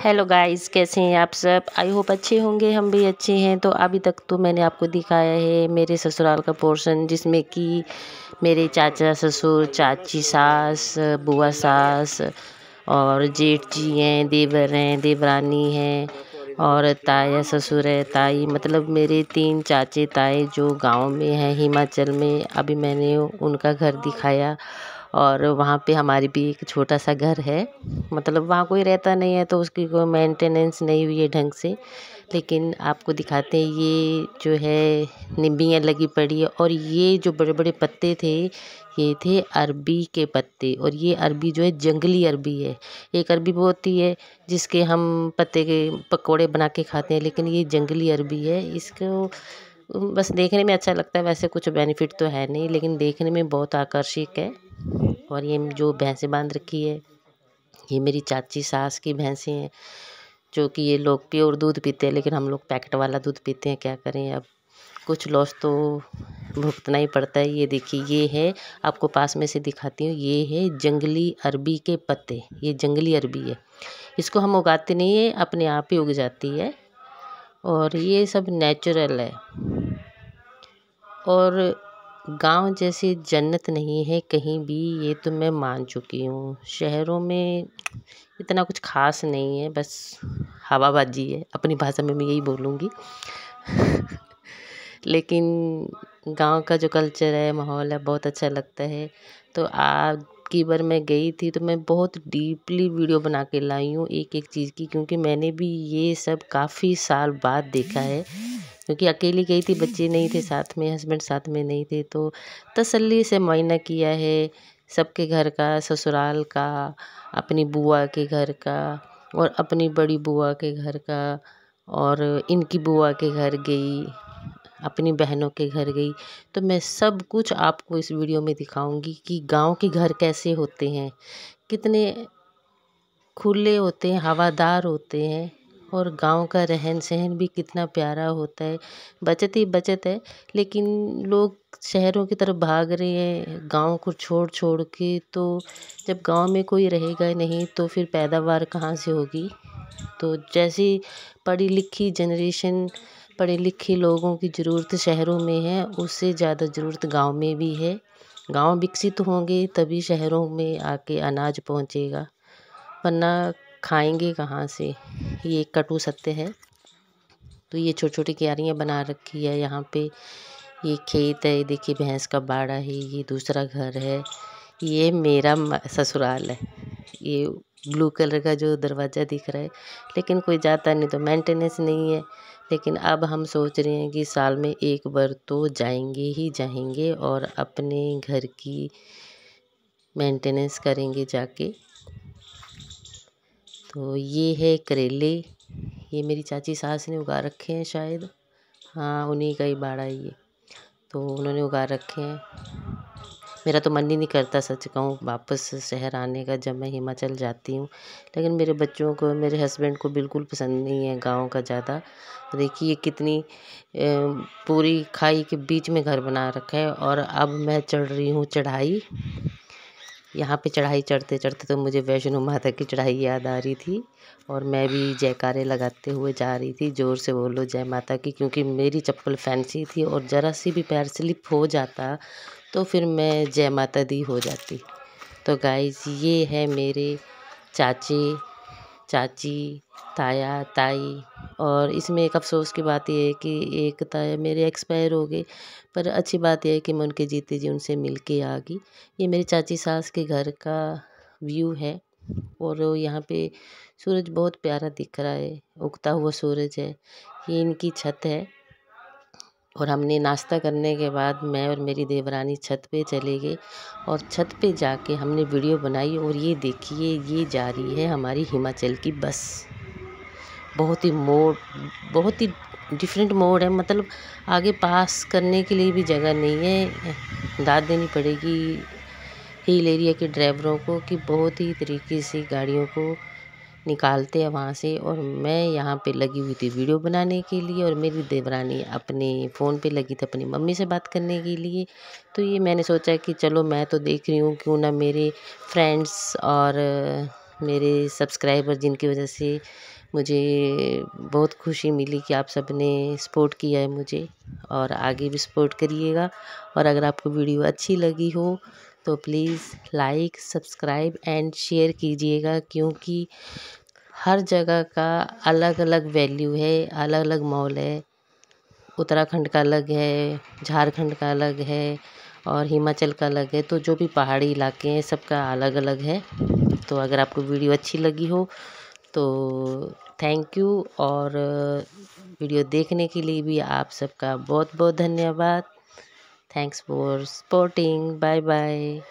Hello guys कैसे हैं आप सब आई होप अच्छे होंगे हम भी अच्छे हैं तो अभी तक तो मैंने आपको दिखाया है मेरे ससुराल का पोर्शन जिसमें कि मेरे चाचा ससुर चाची सास बुआ सास और जेठ जी हैं देवर हैं देवरानी हैं और ताया ससुर है ताई मतलब मेरे तीन चाचे ताए जो गांव में हैं हिमाचल में अभी मैंने उनका घर दिखाया और वहाँ पे हमारी भी एक छोटा सा घर है मतलब वहाँ कोई रहता नहीं है तो उसकी कोई मेंटेनेंस नहीं हुई है ढंग से लेकिन आपको दिखाते हैं ये जो है निम्बियाँ लगी पड़ी है और ये जो बड़े बड़े पत्ते थे ये थे अरबी के पत्ते और ये अरबी जो है जंगली अरबी है एक अरबी वो होती है जिसके हम पत्ते के पकौड़े बना के खाते हैं लेकिन ये जंगली अरबी है इसको बस देखने में अच्छा लगता है वैसे कुछ बेनिफिट तो है नहीं लेकिन देखने में बहुत आकर्षक है और ये जो भैंसें बांध रखी है ये मेरी चाची सास की भैंसें हैं जो कि ये लोग प्योर दूध पीते हैं लेकिन हम लोग पैकेट वाला दूध पीते हैं क्या करें अब कुछ लॉस तो भुगतना ही पड़ता है ये देखिए ये है आपको पास में से दिखाती हूँ ये है जंगली अरबी के पत्ते ये जंगली अरबी है इसको हम उगाते नहीं है अपने आप ही उग जाती है और ये सब नेचुरल है और गाँव जैसी जन्नत नहीं है कहीं भी ये तो मैं मान चुकी हूँ शहरों में इतना कुछ खास नहीं है बस हवाबाजी है अपनी भाषा में मैं यही बोलूँगी लेकिन गाँव का जो कल्चर है माहौल है बहुत अच्छा लगता है तो आप की बार मैं गई थी तो मैं बहुत डीपली वीडियो बना के लाई हूँ एक एक चीज़ की क्योंकि मैंने भी ये सब काफ़ी साल बाद देखा है क्योंकि अकेली गई थी बच्चे नहीं थे साथ में हस्बैंड साथ में नहीं थे तो तसल्ली से मायना किया है सबके घर का ससुराल का अपनी बुआ के घर का और अपनी बड़ी बुआ के घर का और इनकी बुआ के घर गई अपनी बहनों के घर गई तो मैं सब कुछ आपको इस वीडियो में दिखाऊंगी कि गांव के घर कैसे होते हैं कितने खुले होते हैं हवादार होते हैं और गांव का रहन सहन भी कितना प्यारा होता है बचत ही बचत है लेकिन लोग शहरों की तरफ भाग रहे हैं गांव को छोड़ छोड़ के तो जब गांव में कोई रहेगा नहीं तो फिर पैदावार कहाँ से होगी तो जैसी पढ़ी लिखी जनरेशन पढ़े लिखे लोगों की ज़रूरत शहरों में है उससे ज़्यादा ज़रूरत गाँव में भी है गाँव विकसित होंगे तभी शहरों में आके अनाज पहुँचेगा वरना खाएंगे कहाँ से ये कटु सत्य है तो ये छोटी छोटी क्यारियाँ बना रखी है यहाँ पे ये खेत है देखिए भैंस का बाड़ा है ये दूसरा घर है ये मेरा ससुराल है ये ब्लू कलर का जो दरवाज़ा दिख रहा है लेकिन कोई जाता नहीं तो मेंटेनेंस नहीं है लेकिन अब हम सोच रहे हैं कि साल में एक बार तो जाएंगे ही जाएंगे और अपने घर की मेंटेनेंस करेंगे जाके तो ये है करेले ये मेरी चाची सास ने उगा रखे हैं शायद हाँ उन्हीं का ही बाड़ा है ये तो उन्होंने उगा रखे हैं मेरा तो मन ही नहीं करता सच कहूँ वापस शहर आने का जब मैं हिमाचल जाती हूँ लेकिन मेरे बच्चों को मेरे हस्बैंड को बिल्कुल पसंद नहीं है गाँव का ज़्यादा देखिए कितनी पूरी खाई के बीच में घर बना रखा है और अब मैं चढ़ रही हूँ चढ़ाई यहाँ पे चढ़ाई चढ़ते चढ़ते तो मुझे वैष्णो माता की चढ़ाई याद आ रही थी और मैं भी जयकारे लगाते हुए जा रही थी ज़ोर से बोलो जय माता की क्योंकि मेरी चप्पल फैंसी थी और ज़रा सी भी पैर स्लिप हो जाता तो फिर मैं जय माता दी हो जाती तो गाइज़ ये है मेरे चाचे चाची ताया ताई और इसमें एक अफ़सोस की बात यह है कि एक ताया मेरे एक्सपायर हो गए पर अच्छी बात यह है कि मैं उनके जीते जी उनसे मिल के आ गई ये मेरे चाची सास के घर का व्यू है और यहाँ पे सूरज बहुत प्यारा दिख रहा है उगता हुआ सूरज है ये इनकी छत है और हमने नाश्ता करने के बाद मैं और मेरी देवरानी छत पे चले गए और छत पे जाके हमने वीडियो बनाई और ये देखिए ये जा रही है हमारी हिमाचल की बस बहुत ही मोड बहुत ही डिफरेंट मोड है मतलब आगे पास करने के लिए भी जगह नहीं है दाद देनी पड़ेगी हिल एरिया के ड्राइवरों को कि बहुत ही तरीके से गाड़ियों को निकालते हैं वहाँ से और मैं यहाँ पे लगी हुई थी वीडियो बनाने के लिए और मेरी देवरानी अपने फ़ोन पे लगी थी अपनी मम्मी से बात करने के लिए तो ये मैंने सोचा कि चलो मैं तो देख रही हूँ क्यों ना मेरे फ्रेंड्स और मेरे सब्सक्राइबर जिनकी वजह से मुझे बहुत खुशी मिली कि आप सब ने सपोर्ट किया है मुझे और आगे भी सपोर्ट करिएगा और अगर आपको वीडियो अच्छी लगी हो तो please like subscribe and share कीजिएगा क्योंकि हर जगह का अलग अलग वैल्यू है अलग अलग मॉल है उत्तराखंड का अलग है झारखंड का अलग है और हिमाचल का अलग है तो जो भी पहाड़ी इलाके हैं सबका अलग अलग है तो अगर आपको वीडियो अच्छी लगी हो तो थैंक यू और वीडियो देखने के लिए भी आप सबका बहुत बहुत धन्यवाद Thanks for supporting. Bye bye.